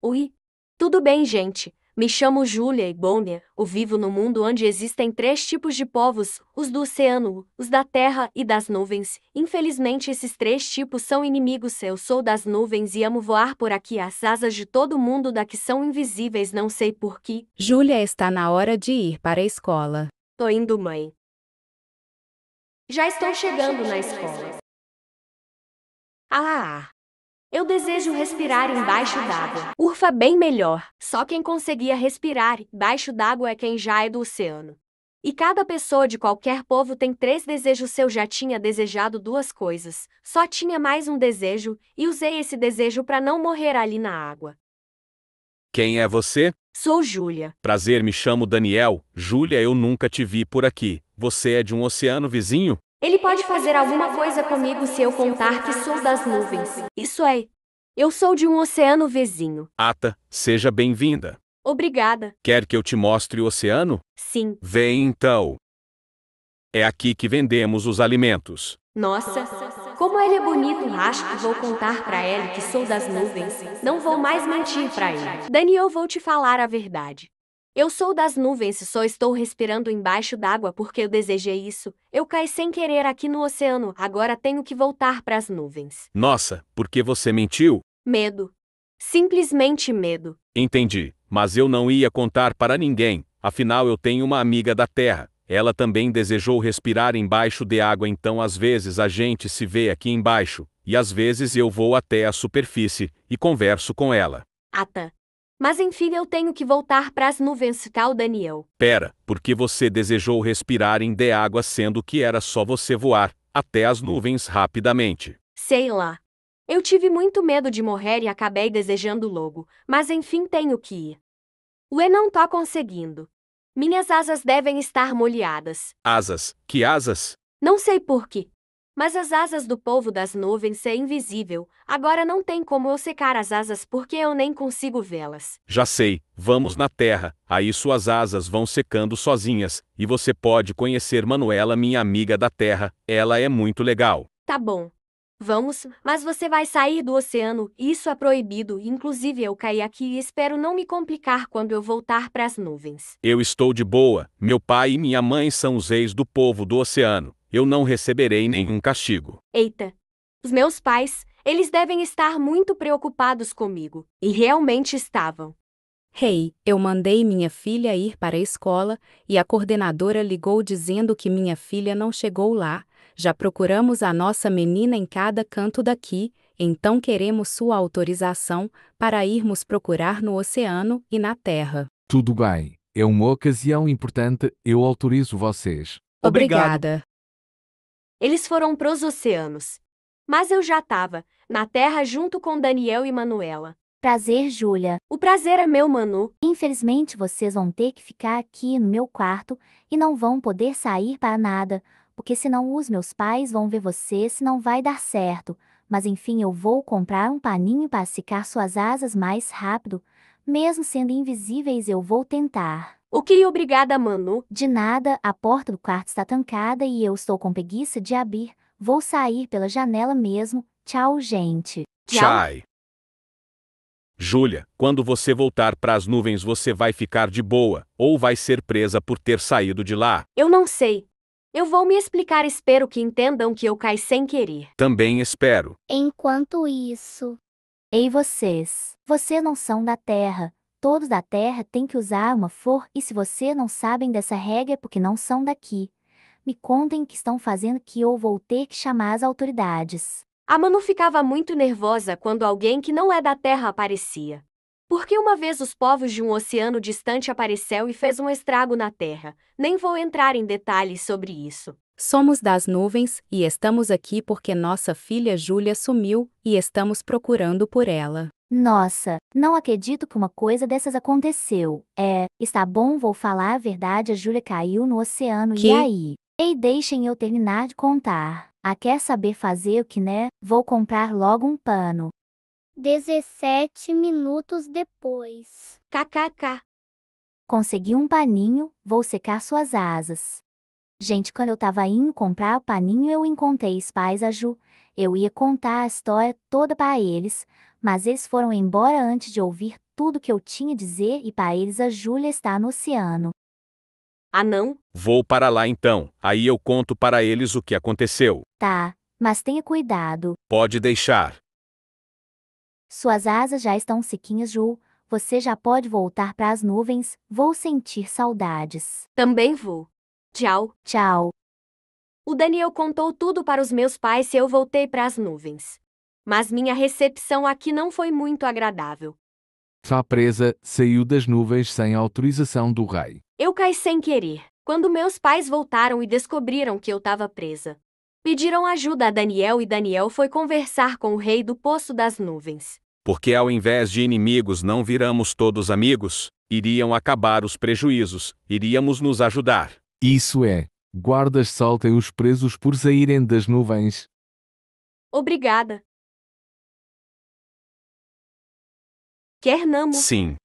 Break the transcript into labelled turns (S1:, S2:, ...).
S1: Ui! Tudo bem, gente. Me chamo Júlia Ibomia, o né, vivo no mundo onde existem três tipos de povos, os do oceano, os da terra e das nuvens. Infelizmente esses três tipos são inimigos. Eu sou das nuvens e amo voar por aqui. As asas de todo mundo daqui são invisíveis, não sei porquê. Júlia está na hora de ir para a escola. Tô indo, mãe. Já estou chegando na escola. Ah! Eu desejo respirar embaixo d'água. Urfa bem melhor. Só quem conseguia respirar embaixo d'água é quem já é do oceano. E cada pessoa de qualquer povo tem três desejos. Seu já tinha desejado duas coisas, só tinha mais um desejo, e usei esse desejo para não morrer ali na água.
S2: Quem é você?
S1: Sou Júlia.
S2: Prazer, me chamo Daniel. Júlia, eu nunca te vi por aqui. Você é de um oceano vizinho?
S1: Ele pode fazer alguma coisa comigo se eu contar que sou das nuvens. Isso é. Eu sou de um oceano vizinho.
S2: Ata, seja bem-vinda.
S1: Obrigada.
S2: Quer que eu te mostre o oceano? Sim. Vem então. É aqui que vendemos os alimentos.
S1: Nossa, como ele é bonito, acho que vou contar para ele que sou das nuvens. Não vou mais mentir para ele. Dani, eu vou te falar a verdade. Eu sou das nuvens e só estou respirando embaixo d'água porque eu desejei isso. Eu caí sem querer aqui no oceano, agora tenho que voltar para as nuvens.
S2: Nossa, porque você mentiu?
S1: Medo. Simplesmente medo.
S2: Entendi, mas eu não ia contar para ninguém, afinal eu tenho uma amiga da Terra. Ela também desejou respirar embaixo de água, então às vezes a gente se vê aqui embaixo, e às vezes eu vou até a superfície e converso com ela. Ata,
S1: mas enfim, eu tenho que voltar para as nuvens, tal Daniel.
S2: Pera, porque você desejou respirar em de água, sendo que era só você voar até as nuvens rapidamente.
S1: Sei lá. Eu tive muito medo de morrer e acabei desejando logo, mas enfim, tenho que ir. Ué, não tô conseguindo. Minhas asas devem estar molhadas.
S2: Asas? Que asas?
S1: Não sei por quê. Mas as asas do povo das nuvens é invisível, agora não tem como eu secar as asas porque eu nem consigo vê-las.
S2: Já sei, vamos na terra, aí suas asas vão secando sozinhas, e você pode conhecer Manuela, minha amiga da terra, ela é muito legal.
S1: Tá bom. Vamos, mas você vai sair do oceano, isso é proibido, inclusive eu caí aqui e espero não me complicar quando eu voltar para as nuvens.
S2: Eu estou de boa, meu pai e minha mãe são os reis do povo do oceano eu não receberei nenhum castigo.
S1: Eita! Os meus pais, eles devem estar muito preocupados comigo, e realmente estavam. Rei, hey, eu mandei minha filha ir para a escola e a coordenadora ligou dizendo que minha filha não chegou lá. Já procuramos a nossa menina em cada canto daqui, então queremos sua autorização para irmos procurar no oceano e na terra.
S2: Tudo bem, é uma ocasião importante, eu autorizo vocês. Obrigada.
S1: Eles foram pros oceanos. Mas eu já tava, na terra junto com Daniel e Manuela. Prazer, Júlia.
S3: O prazer é meu, Manu. Infelizmente, vocês vão ter que ficar aqui no meu quarto e não vão poder sair para nada, porque senão os meus pais vão ver vocês e não vai dar certo. Mas enfim, eu vou comprar um paninho para secar suas asas mais rápido. Mesmo sendo invisíveis, eu vou tentar. O que obrigada, Manu. De nada, a porta do quarto está trancada e eu estou com preguiça de abrir. Vou sair pela janela mesmo. Tchau, gente. Tchau.
S2: Júlia, quando você voltar para as nuvens, você vai ficar de boa, ou vai ser presa por ter saído de lá?
S1: Eu não sei. Eu vou me explicar, espero que entendam que eu caí sem querer.
S2: Também espero.
S1: Enquanto isso. Ei vocês, vocês não são da
S3: Terra, todos da terra têm que usar uma flor e se você não sabem dessa regra é porque não são daqui. Me contem o que estão fazendo que eu vou ter que chamar as autoridades.
S1: A Manu ficava muito nervosa quando alguém que não é da terra aparecia. Porque uma vez os povos de um oceano distante apareceu e fez um estrago na terra. Nem vou entrar em detalhes sobre isso. Somos das nuvens e estamos aqui porque nossa filha Júlia sumiu e estamos procurando por ela. Nossa, não acredito
S3: que uma coisa dessas aconteceu. É, está bom, vou falar a verdade, a Júlia caiu no oceano que? e aí? Ei, deixem eu terminar de contar. A ah, quer saber fazer o que né? Vou comprar logo um pano. 17 minutos depois. KKK. Consegui um paninho, vou secar suas asas. Gente, quando eu tava indo comprar o paninho, eu encontrei pais a Ju. Eu ia contar a história toda para eles, mas eles foram embora antes de ouvir tudo que eu tinha a dizer e para eles a Júlia está no oceano. Ah, não?
S2: Vou para lá então, aí eu conto para eles o que aconteceu.
S3: Tá, mas tenha cuidado.
S2: Pode deixar.
S3: Suas asas já estão sequinhas, Ju. Você já pode voltar para as nuvens. Vou sentir saudades. Também vou.
S1: Tchau. Tchau. O Daniel contou tudo para os meus pais e eu voltei para as nuvens mas minha recepção aqui não foi muito agradável.
S2: Fá presa saiu das nuvens sem autorização do rei.
S1: Eu caí sem querer. Quando meus pais voltaram e descobriram que eu estava presa, pediram ajuda a Daniel e Daniel foi conversar com o rei do Poço das Nuvens.
S2: Porque ao invés de inimigos não viramos todos amigos, iriam acabar os prejuízos, iríamos nos ajudar. Isso é, guardas soltem os presos por saírem das nuvens. Obrigada. Quer Namo? Sim.